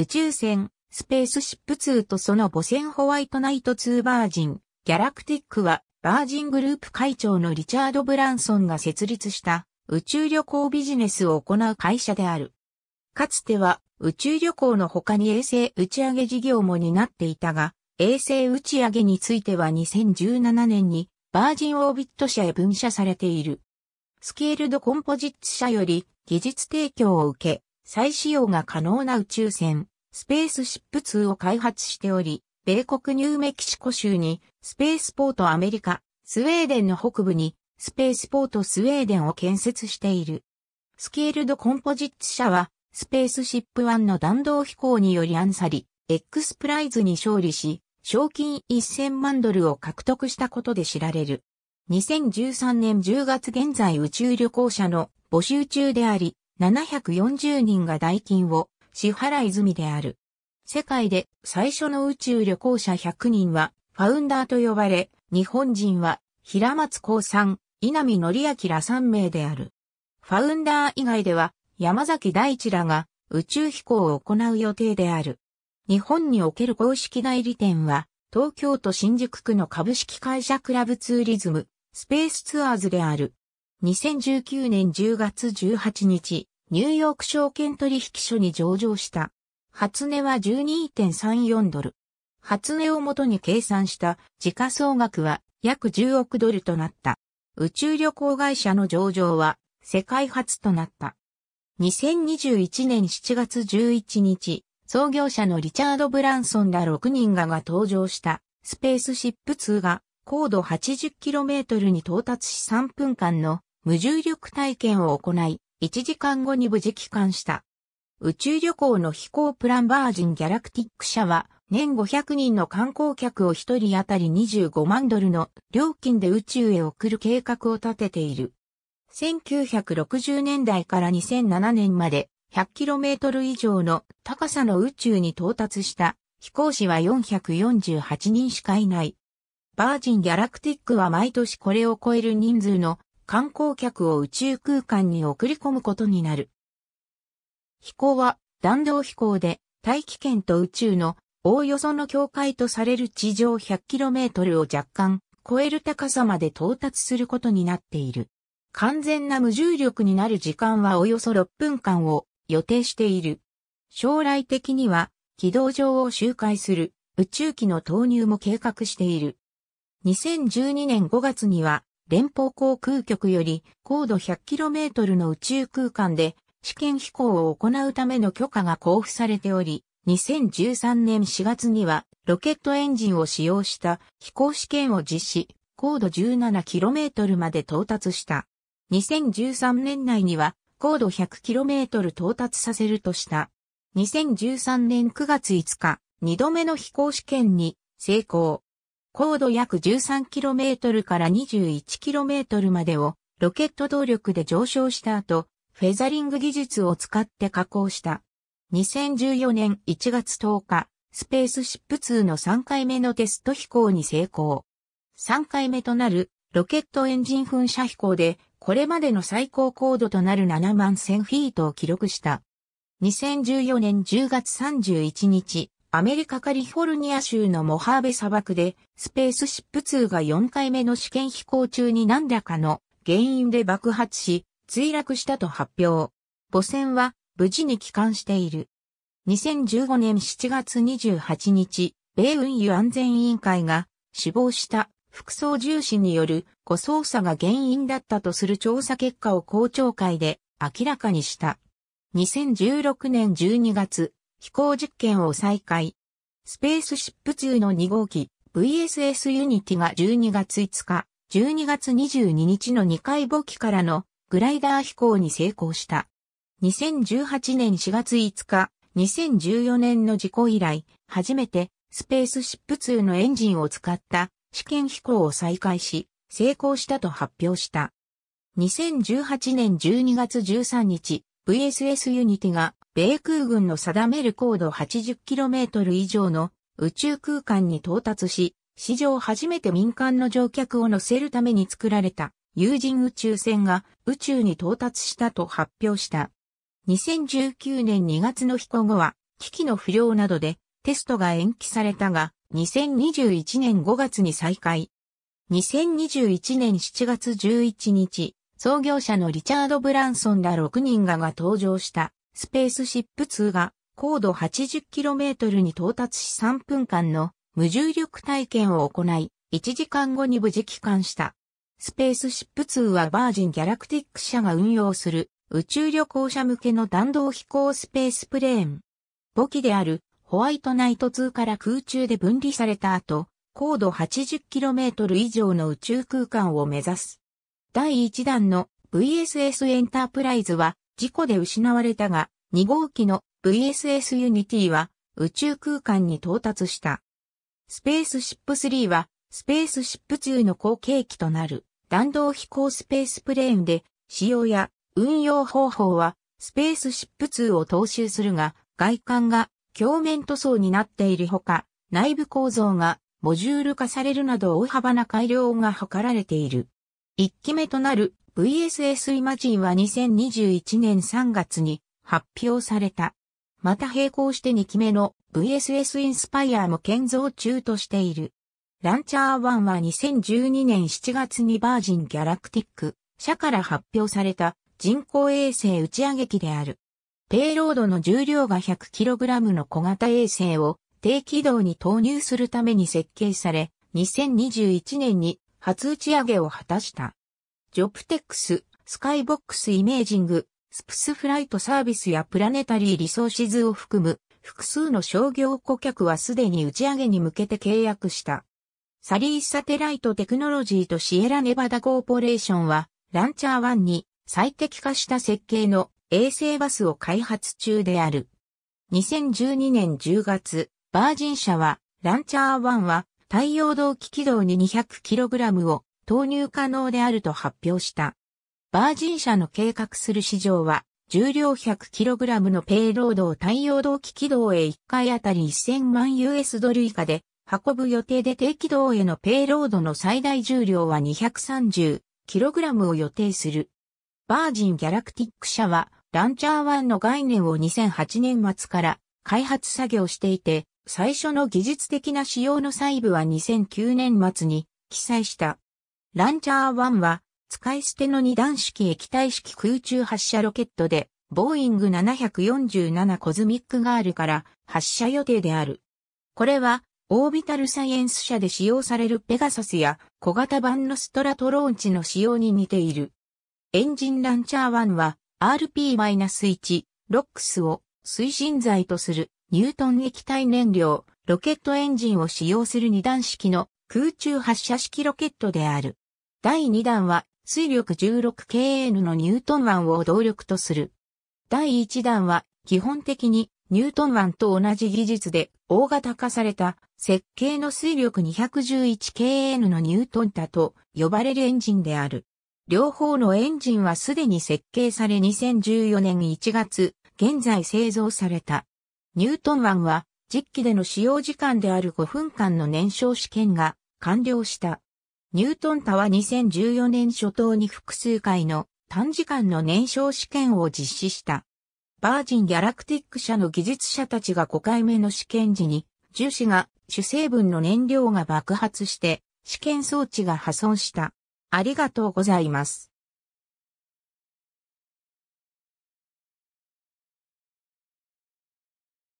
宇宙船、スペースシップ2とその母船ホワイトナイト2バージン、ギャラクティックは、バージングループ会長のリチャード・ブランソンが設立した宇宙旅行ビジネスを行う会社である。かつては宇宙旅行の他に衛星打ち上げ事業も担っていたが、衛星打ち上げについては2017年にバージンオービット社へ分社されている。スケールドコンポジッツ社より技術提供を受け、再使用が可能な宇宙船スペースシップ2を開発しており、米国ニューメキシコ州にスペースポートアメリカ、スウェーデンの北部にスペースポートスウェーデンを建設している。スケールドコンポジッツ社はスペースシップ1の弾道飛行によりアンサリ、X プライズに勝利し、賞金1000万ドルを獲得したことで知られる。2013年10月現在宇宙旅行者の募集中であり、740人が代金を支払い済みである。世界で最初の宇宙旅行者100人は、ファウンダーと呼ばれ、日本人は、平松光さん、稲見則明ら3名である。ファウンダー以外では、山崎大地らが宇宙飛行を行う予定である。日本における公式代理店は、東京都新宿区の株式会社クラブツーリズム、スペースツアーズである。2019年10月18日、ニューヨーク証券取引所に上場した。初値は12.34ドル。初値をもとに計算した時価総額は約10億ドルとなった。宇宙旅行会社の上場は世界初となった。2021年7月11日、創業者のリチャード・ブランソンら6人がが登場したスペースシップ2が高度 80km に到達し3分間の無重力体験を行い、1時間後に無事帰還した。宇宙旅行の飛行プランバージンギャラクティック社は年500人の観光客を1人当たり25万ドルの料金で宇宙へ送る計画を立てている。1960年代から2007年まで 100km 以上の高さの宇宙に到達した飛行士は448人しかいない。バージンギャラクティックは毎年これを超える人数の観光客を宇宙空間に送り込むことになる。飛行は弾道飛行で大気圏と宇宙のおおよその境界とされる地上 100km を若干超える高さまで到達することになっている。完全な無重力になる時間はおよそ6分間を予定している。将来的には軌道上を周回する宇宙機の投入も計画している。2012年5月には連邦航空局より高度 100km の宇宙空間で試験飛行を行うための許可が交付されており、2013年4月にはロケットエンジンを使用した飛行試験を実施、高度 17km まで到達した。2013年内には高度 100km 到達させるとした。2013年9月5日、2度目の飛行試験に成功。高度約 13km から 21km までをロケット動力で上昇した後、フェザリング技術を使って加工した。2014年1月10日、スペースシップ2の3回目のテスト飛行に成功。3回目となるロケットエンジン噴射飛行で、これまでの最高高度となる7万1000フィートを記録した。2014年10月31日、アメリカカリフォルニア州のモハーベ砂漠で、スペースシップ2が4回目の試験飛行中に何らかの原因で爆発し、墜落したと発表。母船は無事に帰還している。2015年7月28日、米運輸安全委員会が死亡した副操縦士による誤操作が原因だったとする調査結果を公聴会で明らかにした。2016年12月、飛行実験を再開。スペースシップ2の2号機 VSS ユニティが12月5日、12月22日の2回母機からのグライダー飛行に成功した。2018年4月5日、2014年の事故以来、初めてスペースシップ2のエンジンを使った試験飛行を再開し、成功したと発表した。2018年12月13日、VSS ユニティが米空軍の定める高度 80km 以上の宇宙空間に到達し、史上初めて民間の乗客を乗せるために作られた有人宇宙船が宇宙に到達したと発表した。2019年2月の飛行後は、機器の不良などでテストが延期されたが、2021年5月に再開。2021年7月11日、創業者のリチャード・ブランソンら6人がが登場した。スペースシップ2が高度 80km に到達し3分間の無重力体験を行い、1時間後に無事帰還した。スペースシップ2はバージンギャラクティック社が運用する宇宙旅行者向けの弾道飛行スペースプレーン。母機であるホワイトナイト2から空中で分離された後、高度 80km 以上の宇宙空間を目指す。第1弾の VSS エンタープライズは事故で失われたが、2号機の VSS ユニティは宇宙空間に到達した。スペースシップ3はスペースシップ2の後継機となる弾道飛行スペースプレーンで使用や運用方法はスペースシップ2を踏襲するが外観が鏡面塗装になっているほか内部構造がモジュール化されるなど大幅な改良が図られている。1機目となる VSS イマジンは2021年3月に発表された。また並行して2期目の VSS インスパイアも建造中としている。ランチャー1は2012年7月にバージンギャラクティック社から発表された人工衛星打ち上げ機である。ペイロードの重量が 100kg の小型衛星を低軌道に投入するために設計され、2021年に初打ち上げを果たした。ジョプテックス、スカイボックスイメージング、スプスフライトサービスやプラネタリーリソーシズを含む複数の商業顧客はすでに打ち上げに向けて契約した。サリーサテライトテクノロジーとシエラネバダコーポレーションはランチャー1に最適化した設計の衛星バスを開発中である。2012年10月、バージン社はランチャー1は太陽動機軌道に 200kg を投入可能であると発表した。バージン社の計画する市場は、重量 100kg のペイロードを太陽動機軌道へ1回あたり1000万 US ドル以下で運ぶ予定で低軌道へのペイロードの最大重量は 230kg を予定する。バージンギャラクティック社はランチャー1の概念を2008年末から開発作業していて、最初の技術的な仕様の細部は2009年末に記載した。ランチャー1は、使い捨ての二段式液体式空中発射ロケットで、ボーイング747コズミックガールから発射予定である。これは、オービタルサイエンス社で使用されるペガサスや小型版のストラトローンチの使用に似ている。エンジンランチャー1は RP-1 ロックスを推進剤とするニュートン液体燃料ロケットエンジンを使用する二段式の空中発射式ロケットである。第2弾は水力 16kN のニュートン湾を動力とする。第1弾は基本的にニュートン湾と同じ技術で大型化された設計の水力 211kN のニュートンタと呼ばれるエンジンである。両方のエンジンはすでに設計され2014年1月、現在製造された。ニュートン湾は実機での使用時間である5分間の燃焼試験が完了した。ニュートンタは2014年初頭に複数回の短時間の燃焼試験を実施した。バージンギャラクティック社の技術者たちが5回目の試験時に、樹脂が主成分の燃料が爆発して、試験装置が破損した。ありがとうございます。